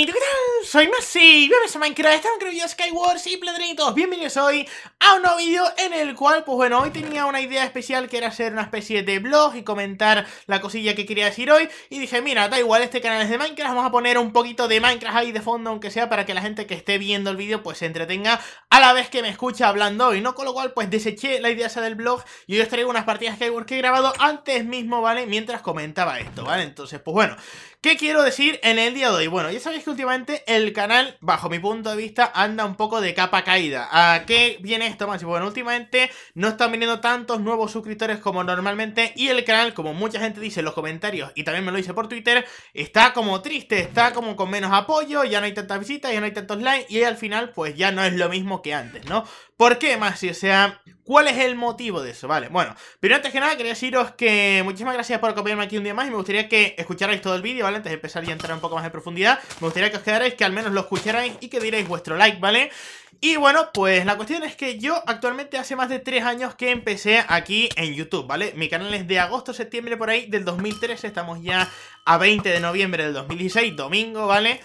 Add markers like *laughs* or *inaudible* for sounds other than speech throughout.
¿qué tal? Soy Masi, bienvenidos a Minecraft, estamos en el Skywars y Platonitos, bienvenidos hoy a un nuevo vídeo en el cual, pues bueno, hoy tenía una idea especial que era hacer una especie de blog y comentar la cosilla que quería decir hoy y dije, mira, da igual, este canal es de Minecraft, vamos a poner un poquito de Minecraft ahí de fondo, aunque sea para que la gente que esté viendo el vídeo pues se entretenga a la vez que me escucha hablando hoy, ¿no? Con lo cual, pues deseché la idea esa del blog y hoy os traigo unas partidas de Skyward que he grabado antes mismo, ¿vale? Mientras comentaba esto, ¿vale? Entonces, pues bueno, ¿Qué quiero decir en el día de hoy? Bueno, ya sabéis que últimamente el canal, bajo mi punto de vista, anda un poco de capa caída. ¿A qué viene esto, macho? Bueno, últimamente no están viniendo tantos nuevos suscriptores como normalmente y el canal, como mucha gente dice en los comentarios y también me lo dice por Twitter, está como triste, está como con menos apoyo, ya no hay tantas visitas, ya no hay tantos likes y al final pues ya no es lo mismo que antes, ¿no? ¿Por qué, más? O sea, ¿cuál es el motivo de eso? Vale, bueno, pero antes que nada quería deciros que muchísimas gracias por acompañarme aquí un día más y me gustaría que escucharais todo el vídeo, ¿vale? Antes de empezar y entrar un poco más en profundidad, me gustaría que os quedarais, que al menos lo escucharais y que dierais vuestro like, ¿vale? Y bueno, pues la cuestión es que yo actualmente hace más de 3 años que empecé aquí en YouTube, ¿vale? Mi canal es de agosto, septiembre, por ahí, del 2013, estamos ya a 20 de noviembre del 2016, domingo, ¿vale? vale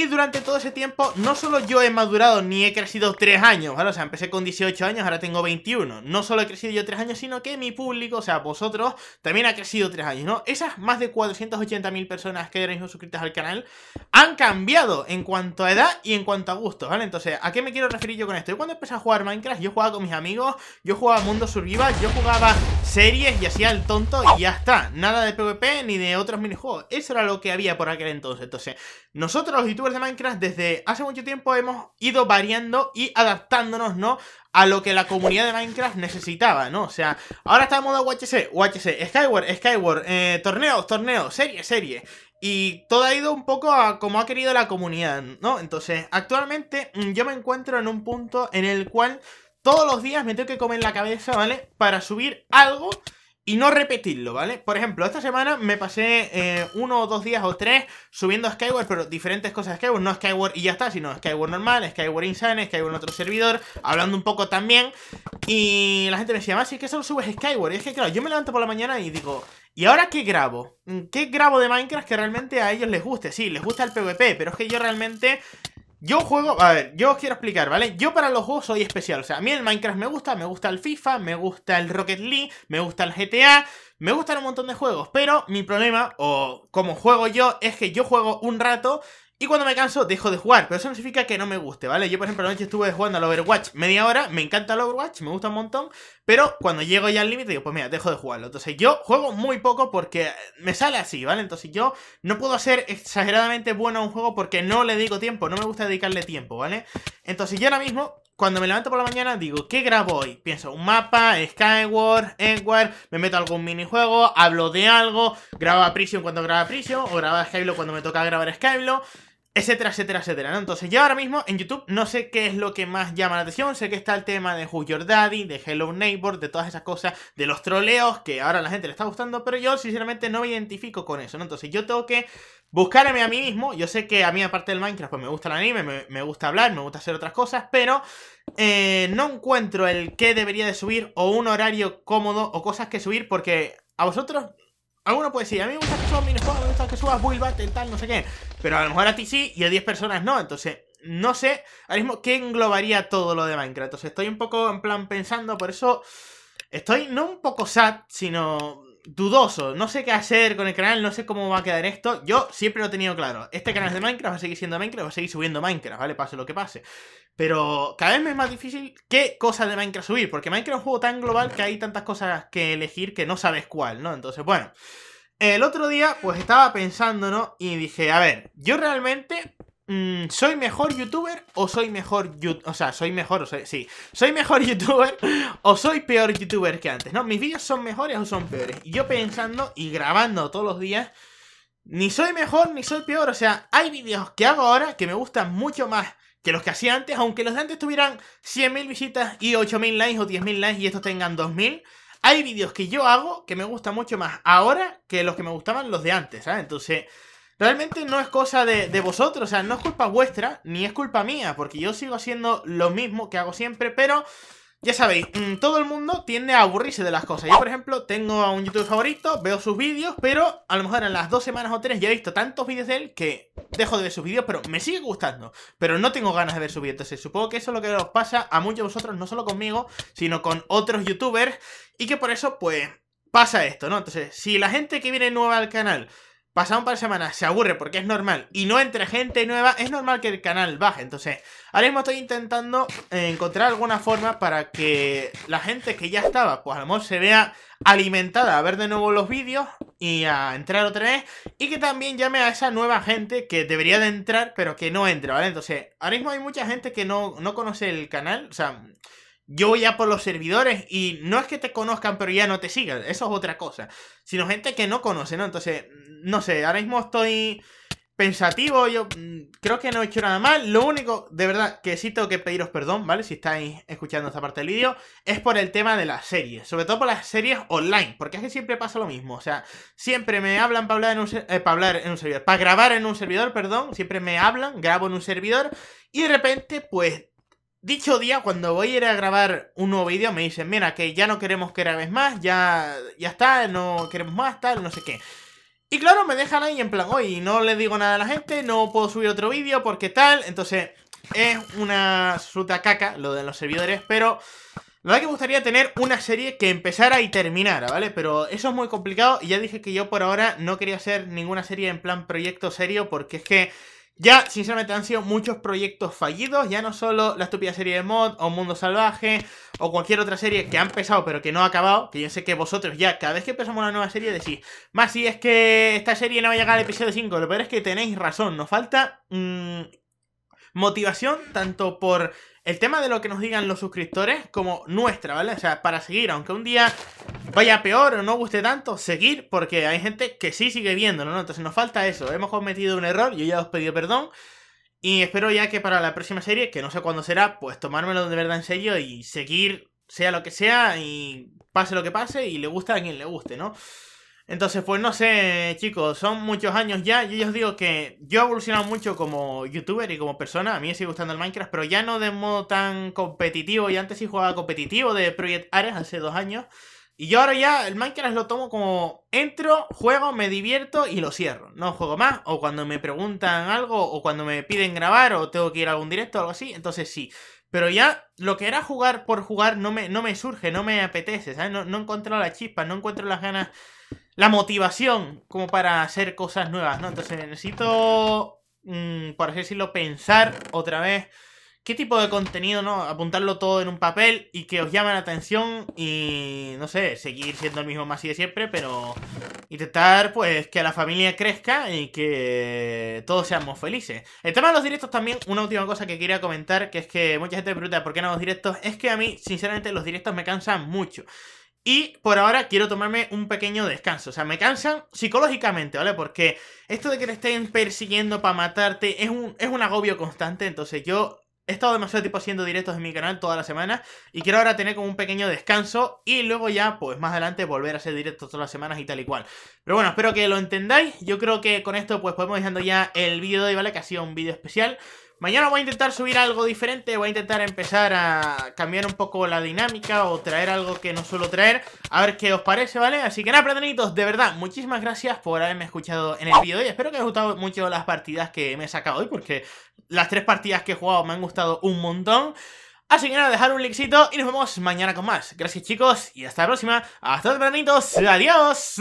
y durante todo ese tiempo, no solo yo he madurado ni he crecido 3 años, ¿vale? O sea, empecé con 18 años, ahora tengo 21. No solo he crecido yo 3 años, sino que mi público, o sea, vosotros, también ha crecido 3 años, ¿no? Esas más de 480.000 personas que ahora suscritas al canal han cambiado en cuanto a edad y en cuanto a gusto, ¿vale? Entonces, ¿a qué me quiero referir yo con esto? Yo cuando empecé a jugar Minecraft, yo jugaba con mis amigos, yo jugaba Mundo Survival, yo jugaba series y hacía el tonto y ya está. Nada de PvP ni de otros minijuegos. Eso era lo que había por aquel entonces. Entonces, nosotros y tú de Minecraft desde hace mucho tiempo hemos ido variando y adaptándonos, ¿no? A lo que la comunidad de Minecraft necesitaba, ¿no? O sea, ahora está de moda UHC, UHC, Skyward, Skyward, eh, torneos, torneos, serie, serie. Y todo ha ido un poco a como ha querido la comunidad, ¿no? Entonces, actualmente mm, yo me encuentro en un punto en el cual todos los días me tengo que comer la cabeza, ¿vale? Para subir algo y no repetirlo, ¿vale? Por ejemplo, esta semana me pasé eh, uno o dos días o tres subiendo Skyward, pero diferentes cosas de Skyward, no Skyward y ya está, sino Skyward normal, Skyward Insane, Skyward en otro servidor, hablando un poco también. Y la gente me decía, más, si es que solo subes Skyward. Y es que, claro, yo me levanto por la mañana y digo, ¿y ahora qué grabo? ¿Qué grabo de Minecraft que realmente a ellos les guste? Sí, les gusta el PvP, pero es que yo realmente yo juego, a ver, yo os quiero explicar, ¿vale? Yo para los juegos soy especial, o sea, a mí el Minecraft me gusta, me gusta el FIFA, me gusta el Rocket League, me gusta el GTA, me gustan un montón de juegos, pero mi problema, o como juego yo, es que yo juego un rato y cuando me canso, dejo de jugar. Pero eso no significa que no me guste, ¿vale? Yo, por ejemplo, anoche estuve jugando al Overwatch media hora. Me encanta el Overwatch, me gusta un montón. Pero cuando llego ya al límite, digo, pues mira, dejo de jugarlo. Entonces yo juego muy poco porque me sale así, ¿vale? Entonces yo no puedo ser exageradamente bueno a un juego porque no le dedico tiempo. No me gusta dedicarle tiempo, ¿vale? Entonces yo ahora mismo cuando me levanto por la mañana digo, ¿qué grabo hoy? Pienso, un mapa, Skyward, Edward, me meto a algún minijuego, hablo de algo, grabo a Prision cuando grabo a Prision o grabo a Skyblow cuando me toca grabar Skyblow etcétera, etcétera, etcétera, ¿no? Entonces yo ahora mismo en YouTube no sé qué es lo que más llama la atención, sé que está el tema de Who's Your Daddy, de Hello Neighbor, de todas esas cosas, de los troleos, que ahora la gente le está gustando, pero yo sinceramente no me identifico con eso, ¿no? Entonces yo tengo que buscarme a mí mismo, yo sé que a mí aparte del Minecraft pues me gusta el anime, me, gusta hablar, me gusta hacer otras cosas, pero eh, no encuentro el qué debería de subir o un horario cómodo o cosas que subir porque a vosotros Alguno puede decir, a mí me gusta que subas minijuegos, me gusta que subas build battle, tal, no sé qué. Pero a lo mejor a ti sí y a 10 personas no. Entonces, no sé ahora mismo qué englobaría todo lo de Minecraft. Entonces, estoy un poco en plan pensando, por eso estoy no un poco sad, sino dudoso. No sé qué hacer con el canal, no sé cómo va a quedar esto. Yo siempre lo he tenido claro. Este canal es de Minecraft, va a seguir siendo Minecraft, va a seguir subiendo Minecraft, ¿vale? Pase lo que pase. Pero cada vez me es más difícil qué cosas de Minecraft subir, porque Minecraft es un juego tan global que hay tantas cosas que elegir que no sabes cuál, ¿no? Entonces, bueno. El otro día, pues estaba pensando, ¿no? Y dije, a ver, yo realmente Mm, ¿Soy mejor youtuber o soy mejor O sea, soy mejor o Sí, ¿soy mejor *laughs* youtuber o soy peor youtuber que antes? ¿No? ¿Mis vídeos son mejores o son peores? Y yo pensando y grabando todos los días, ni soy mejor ni soy peor. O sea, hay vídeos que hago ahora que me gustan mucho más que los que hacía antes, aunque los de antes tuvieran 100.000 visitas y 8.000 likes o 10.000 likes y estos tengan 2.000. Hay vídeos que yo hago que me gustan mucho más ahora que los que me gustaban los de antes, ¿sabes? Entonces... Realmente no es cosa de, vosotros, o sea, no es culpa vuestra, ni es culpa mía, porque yo sigo haciendo lo mismo que hago siempre, pero ya sabéis, mm, todo el mundo tiende a aburrirse de las cosas. Yo, por ejemplo, tengo a un youtuber favorito, veo sus vídeos, pero a lo mejor en las dos semanas o tres ya he visto tantos vídeos de él que dejo de ver sus vídeos, pero me sigue gustando. Pero no tengo ganas de ver sus vídeos. Entonces, supongo que eso es lo que os pasa a muchos de vosotros, no solo conmigo, sino con otros youtubers, y que por eso, pues, pasa esto, ¿no? Entonces, si la gente que viene nueva al canal Pasado un par de semanas se aburre porque es normal y no entre gente nueva, es normal que el canal baje. Entonces, ahora mismo estoy intentando eh, encontrar alguna forma para que la gente que ya estaba, pues a lo mejor se vea alimentada a ver de nuevo los vídeos y a entrar otra vez. Y que también llame a esa nueva gente que debería de entrar, pero que no entra, ¿vale? Entonces, ahora mismo hay mucha gente que no, no conoce el canal, o sea yo voy ya por los servidores y no es que te conozcan pero ya no te sigan, eso es otra cosa, sino gente que no conoce, ¿no? Entonces, mm, no sé, ahora mismo estoy pensativo, yo mm, creo que no he hecho nada mal, lo único, de verdad, que sí tengo que pediros perdón, ¿vale? Si estáis escuchando esta parte del vídeo, es por el tema de las series, sobre todo por las series online, porque es que siempre pasa lo mismo, o sea, siempre me hablan para hablar en un, eh, para hablar en un servidor, para grabar en un servidor, perdón, siempre me hablan, grabo en un servidor y de repente, pues Dicho día, cuando voy a ir a grabar un nuevo vídeo, me dicen, mira, que ya no queremos que grabes más, ya, ya está, no queremos más, tal, no sé qué. Y claro, me dejan ahí en plan, hoy no le digo nada a la gente, no puedo subir otro vídeo porque tal, entonces es una absoluta caca lo de los servidores, pero la verdad que me gustaría tener una serie que empezara y terminara, ¿vale? Pero eso es muy complicado y ya dije que yo por ahora no quería hacer ninguna serie en plan proyecto serio porque es que... Ya, sinceramente, han sido muchos proyectos fallidos. Ya no solo la estúpida serie de mod, o Mundo Salvaje, o cualquier otra serie que han empezado pero que no ha acabado. Que yo sé que vosotros ya, cada vez que empezamos una nueva serie, decís, más si es que esta serie no va a llegar al episodio 5. Lo peor es que tenéis razón, nos falta mm, motivación tanto por el tema de lo que nos digan los suscriptores como nuestra, ¿vale? O sea, para seguir, aunque un día vaya peor o no guste tanto, seguir, porque hay gente que sí sigue viéndolo, ¿no? Entonces nos falta eso. Hemos cometido un error, yo ya os pedí perdón. Y espero ya que para la próxima serie, que no sé cuándo será, pues tomármelo de verdad en serio y seguir, sea lo que sea, y pase lo que pase, y le gusta a quien le guste, ¿no? Entonces, pues no sé, chicos, son muchos años ya. Yo ya os digo que yo he evolucionado mucho como youtuber y como persona. A mí me sigue gustando el Minecraft, pero ya no de modo tan competitivo. Y antes sí jugaba competitivo de Project Ares hace dos años. Y yo ahora ya el Minecraft lo tomo como entro, juego, me divierto y lo cierro. No juego más. O cuando me preguntan algo, o cuando me piden grabar, o tengo que ir a algún directo o algo así. Entonces sí. Pero ya lo que era jugar por jugar no me, no me surge, no me apetece, ¿sabes? No, no encuentro la chispa, no encuentro las ganas la motivación como para hacer cosas nuevas, ¿no? Entonces necesito, mm, por así decirlo, pensar otra vez qué tipo de contenido, ¿no? Apuntarlo todo en un papel y que os llame la atención y, no sé, seguir siendo el mismo más y de siempre, pero intentar, pues, que la familia crezca y que todos seamos felices. El tema de los directos también, una última cosa que quería comentar, que es que mucha gente me pregunta por qué no los directos, es que a mí, sinceramente, los directos me cansan mucho. Y por ahora quiero tomarme un pequeño descanso. O sea, me cansan psicológicamente, ¿vale? Porque esto de que te estén persiguiendo para matarte es un, es un agobio constante. Entonces yo he estado demasiado tiempo haciendo directos en mi canal toda la semana y quiero ahora tener como un pequeño descanso y luego ya, pues más adelante, volver a hacer directos todas las semanas y tal y cual. Pero bueno, espero que lo entendáis. Yo creo que con esto pues podemos dejando ya el vídeo de hoy, ¿vale? Que ha sido un vídeo especial. Mañana voy a intentar subir algo diferente, voy a intentar empezar a cambiar un poco la dinámica o traer algo que no suelo traer, a ver qué os parece, ¿vale? Así que nada, platanitos, de verdad, muchísimas gracias por haberme escuchado en el vídeo hoy espero que os haya gustado mucho las partidas que me he sacado hoy, porque las tres partidas que he jugado me han gustado un montón. Así que nada, dejar un likecito y nos vemos mañana con más. Gracias chicos y hasta la próxima. Hasta los platanitos, adiós.